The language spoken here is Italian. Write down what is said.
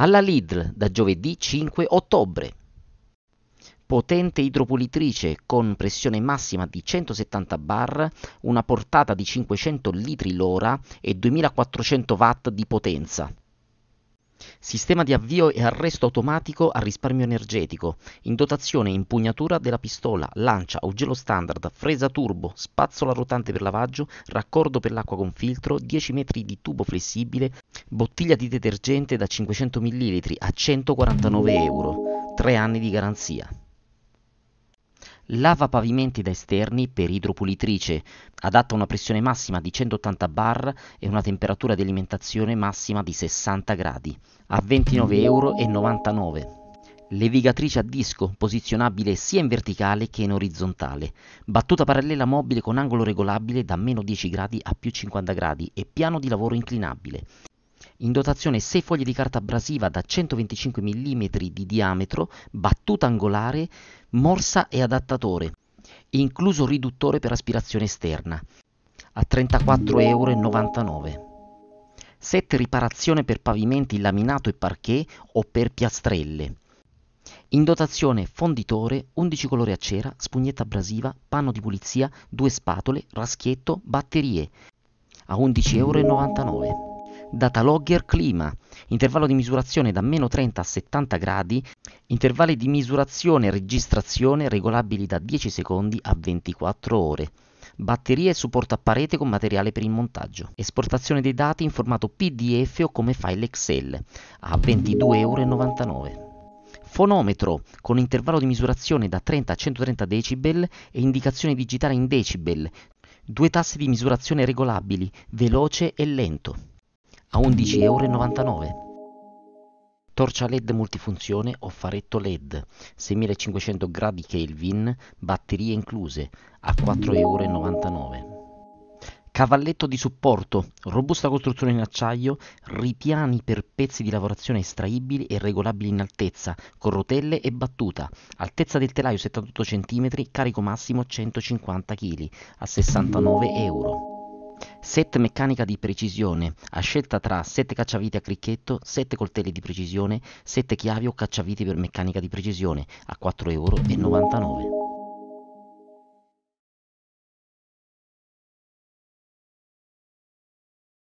alla Lidl da giovedì 5 ottobre. Potente idropolitrice con pressione massima di 170 bar, una portata di 500 litri l'ora e 2400 watt di potenza. Sistema di avvio e arresto automatico a risparmio energetico, in dotazione e impugnatura della pistola, lancia, augello standard, fresa turbo, spazzola rotante per lavaggio, raccordo per l'acqua con filtro, 10 metri di tubo flessibile, bottiglia di detergente da 500 ml a 149 euro, 3 anni di garanzia lava pavimenti da esterni per idropulitrice, adatta a una pressione massima di 180 bar e una temperatura di alimentazione massima di 60 gradi, a 29,99 euro. Levigatrice a disco, posizionabile sia in verticale che in orizzontale, battuta parallela mobile con angolo regolabile da meno 10 gradi a più 50 gradi e piano di lavoro inclinabile, in dotazione 6 foglie di carta abrasiva da 125 mm di diametro, battuta angolare, morsa e adattatore, incluso riduttore per aspirazione esterna, a 34,99 euro. Set riparazione per pavimenti laminato e parquet o per piastrelle. In dotazione fonditore, 11 colori a cera, spugnetta abrasiva, panno di pulizia, due spatole, raschietto, batterie a 11,99 euro data logger clima, intervallo di misurazione da meno 30 a 70 gradi, intervalli di misurazione e registrazione regolabili da 10 secondi a 24 ore batterie e supporto a parete con materiale per il montaggio, esportazione dei dati in formato PDF o come file Excel a 22,99 euro. Fonometro con intervallo di misurazione da 30 a 130 decibel e indicazione digitale in decibel, due tasse di misurazione regolabili, veloce e lento a 11,99 euro. Torcia LED multifunzione o faretto LED, 6500 gradi Kelvin, batterie incluse, a 4,99 euro. Cavalletto di supporto, robusta costruzione in acciaio, ripiani per pezzi di lavorazione estraibili e regolabili in altezza, con rotelle e battuta, altezza del telaio 78 cm, carico massimo 150 kg, a 69 euro set meccanica di precisione a scelta tra 7 cacciaviti a cricchetto, 7 coltelli di precisione, 7 chiavi o cacciaviti per meccanica di precisione a 4,99 euro.